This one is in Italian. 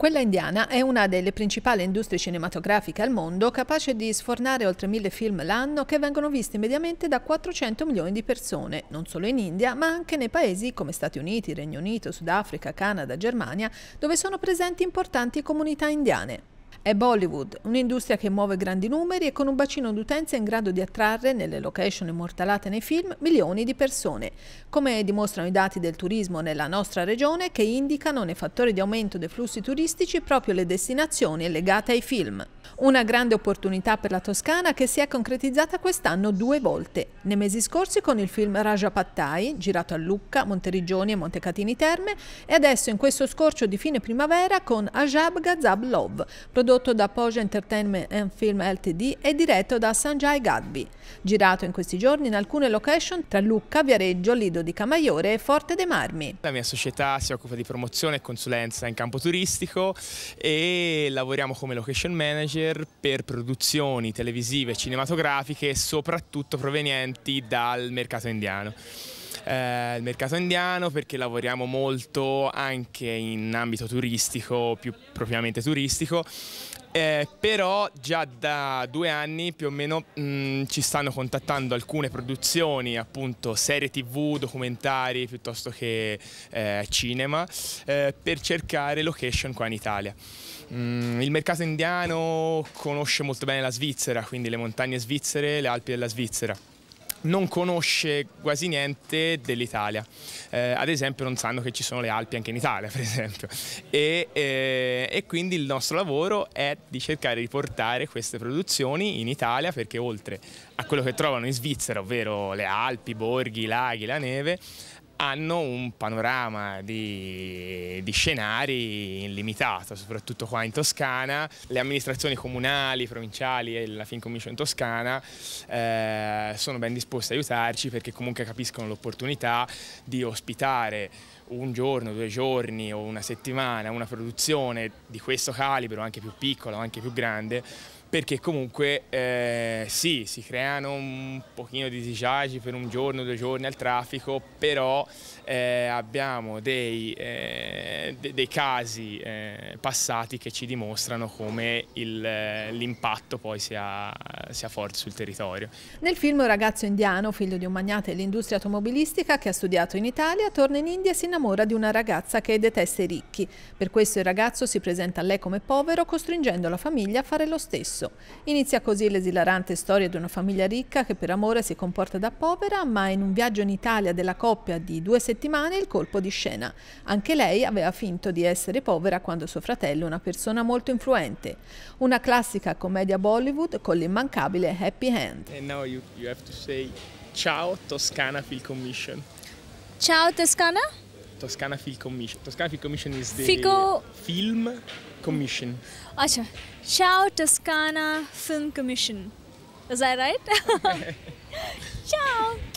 Quella indiana è una delle principali industrie cinematografiche al mondo, capace di sfornare oltre mille film l'anno che vengono visti mediamente da 400 milioni di persone, non solo in India, ma anche nei paesi come Stati Uniti, Regno Unito, Sudafrica, Canada, Germania, dove sono presenti importanti comunità indiane. È Bollywood, un'industria che muove grandi numeri e con un bacino d'utenza in grado di attrarre, nelle location immortalate nei film, milioni di persone, come dimostrano i dati del turismo nella nostra regione che indicano nei fattori di aumento dei flussi turistici proprio le destinazioni legate ai film. Una grande opportunità per la Toscana che si è concretizzata quest'anno due volte. Nei mesi scorsi con il film Raja Pattai, girato a Lucca, Monterigioni e Montecatini Terme, e adesso in questo scorcio di fine primavera con Ajab Ghazab Love, prodotto da Poja Entertainment and Film Ltd e diretto da Sanjay Gadbi. Girato in questi giorni in alcune location tra Lucca, Viareggio, Lido di Camaiore e Forte dei Marmi. La mia società si occupa di promozione e consulenza in campo turistico e lavoriamo come location manager master per produzioni televisive e cinematografiche soprattutto provenienti dal mercato indiano. Eh, il mercato indiano perché lavoriamo molto anche in ambito turistico, più propriamente turistico, eh, però già da due anni più o meno mh, mm, ci stanno contattando alcune produzioni, appunto serie tv, documentari piuttosto che eh, cinema, eh, per cercare location qua in Italia. Mm, il mercato indiano conosce molto bene la Svizzera, quindi le montagne svizzere, le Alpi della Svizzera non conosce quasi niente dell'Italia. Eh, ad esempio non sanno che ci sono le Alpi anche in Italia, per esempio. E, eh, e, quindi il nostro lavoro è di cercare di portare queste produzioni in Italia perché oltre a quello che trovano in Svizzera, ovvero le Alpi, i borghi, i laghi, la neve, hanno un panorama di, di, scenari illimitato, soprattutto qua in Toscana. Le amministrazioni comunali, provinciali e la Fin Commission Toscana eh, sono ben disposte ad aiutarci perché comunque capiscono l'opportunità di ospitare un giorno, due giorni o una settimana una produzione di questo calibro, anche più piccola o anche più grande, perché comunque eh, sì, si creano un pochino di disagi per un giorno, due giorni al traffico, però eh, abbiamo dei, eh, de dei casi eh, passati che ci dimostrano come eh, l'impatto poi sia, sia, forte sul territorio. Nel film un ragazzo indiano, figlio di un magnate dell'industria automobilistica che ha studiato in Italia, torna in India e si innamora di una ragazza che detesta i ricchi. Per questo il ragazzo si presenta a lei come povero, costringendo la famiglia a fare lo stesso stesso. Inizia così l'esilarante storia di una famiglia ricca che per amore si comporta da povera, ma in un viaggio in Italia della coppia di due settimane il colpo di scena. Anche lei aveva finto di essere povera quando suo fratello è una persona molto influente. Una classica commedia Bollywood con l'immancabile happy Hand. E ora you, dire ciao Toscana Film Commission. Ciao Toscana? Toscana Film Commission. Toscana Film Commission is the Fico. Film Commission. Acha. Ciao Toscana Film Commission. Is that right? Ciao.